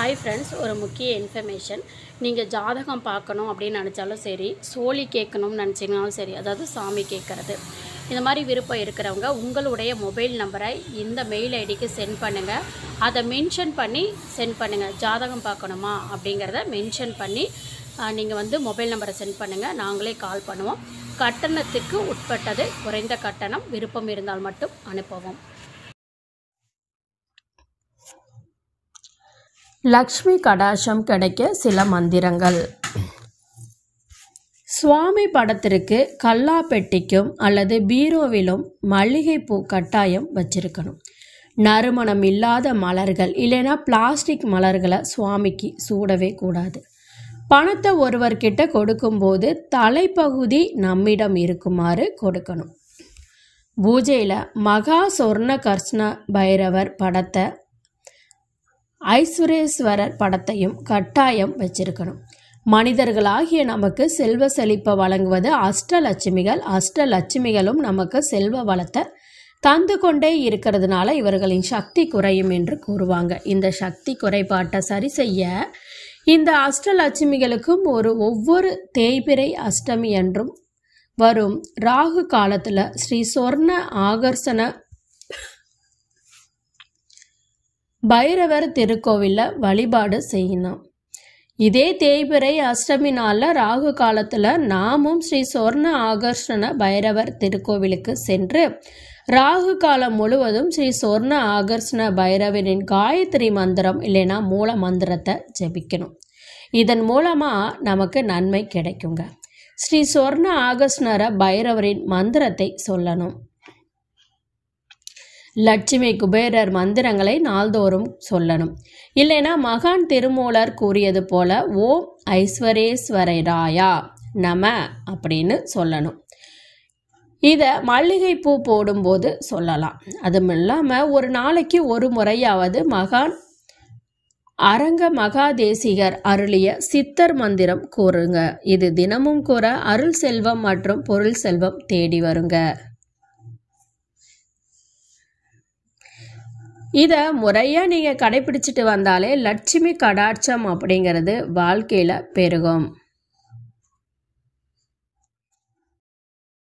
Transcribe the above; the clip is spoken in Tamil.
ஹாய் ஃப்ரெண்ட்ஸ் ஒரு முக்கிய இன்ஃபர்மேஷன் நீங்கள் ஜாதகம் பார்க்கணும் அப்படின்னு நினச்சாலும் சரி சோழி கேட்கணும்னு நினச்சிங்கனாலும் சரி அதாவது சாமி கேட்குறது இந்த மாதிரி விருப்பம் இருக்கிறவங்க உங்களுடைய மொபைல் நம்பரை இந்த மெயில் ஐடிக்கு சென்ட் பண்ணுங்கள் அதை மென்ஷன் பண்ணி சென்ட் பண்ணுங்கள் ஜாதகம் பார்க்கணுமா அப்படிங்கிறத மென்ஷன் பண்ணி நீங்கள் வந்து மொபைல் நம்பரை சென்ட் பண்ணுங்கள் நாங்களே கால் பண்ணுவோம் கட்டணத்துக்கு உட்பட்டது குறைந்த கட்டணம் விருப்பம் இருந்தால் மட்டும் அனுப்புவோம் லக்ஷ்மி கடாசம் கிடைக்க சில மந்திரங்கள் சுவாமி படத்திற்கு கல்லா பெட்டிக்கும் அல்லது பீரோவிலும் மல்லிகைப்பூ கட்டாயம் வச்சிருக்கணும் நறுமணம் இல்லாத மலர்கள் இல்லைன்னா பிளாஸ்டிக் மலர்களை சுவாமிக்கு சூடவே கூடாது பணத்தை ஒருவர்கிட்ட கொடுக்கும்போது தலைப்பகுதி நம்மிடம் இருக்குமாறு கொடுக்கணும் பூஜையில் மகா சொர்ண கர்ஷ்ண பைரவர் படத்தை ஐஸ்வரேஸ்வரர் படத்தையும் கட்டாயம் வச்சிருக்கணும் மனிதர்களாகிய நமக்கு செல்வ செழிப்பை வழங்குவது அஷ்டலட்சுமிகள் அஷ்டலட்சுமிகளும் நமக்கு செல்வ வளத்தை தந்து கொண்டே இருக்கிறதுனால இவர்களின் சக்தி குறையும் என்று கூறுவாங்க இந்த சக்தி குறைபாட்டை சரி செய்ய இந்த அஷ்டலட்சுமிகளுக்கும் ஒரு ஒவ்வொரு தேய்பிரை அஷ்டமி என்றும் வரும் ராகு காலத்தில் ஸ்ரீ சொர்ண ஆகர்ஷண பைரவர் திருக்கோவிலில் வழிபாடு செய்யணும் இதே தேய்பிரை அஷ்டமி நாளில் ராகு காலத்தில் நாமும் ஸ்ரீ சொர்ண ஆகர்ஷண பைரவர் திருக்கோவிலுக்கு சென்று ராகு காலம் முழுவதும் ஸ்ரீ சொர்ண ஆகர்ஷண பைரவரின் காயத்ரி மந்திரம் இல்லைன்னா மூல மந்திரத்தை ஜபிக்கணும் இதன் மூலமாக நமக்கு நன்மை கிடைக்குங்க ஸ்ரீ சொர்ண ஆகர்ஷ்ணர பைரவரின் மந்திரத்தை சொல்லணும் லட்சுமி குபேரர் மந்திரங்களை நாள்தோறும் சொல்லணும் இல்லைனா மகான் திருமூலர் கூறியது போல ஓம் ஐஸ்வரேஸ்வரராயா நம அப்படின்னு சொல்லணும் இதை மல்லிகைப்பூ போடும்போது சொல்லலாம் அதுவும் இல்லாமல் ஒரு நாளைக்கு ஒரு முறையாவது மகான் அரங்க மகாதேசிகர் அருளிய சித்தர் மந்திரம் கூறுங்க இது தினமும் கூற அருள் செல்வம் மற்றும் பொருள் செல்வம் தேடி வருங்க இதை முறையாக நீங்கள் கடைபிடிச்சிட்டு வந்தாலே லட்சுமி கடாட்சம் அப்படிங்கிறது வாழ்க்கையில் பெருகும்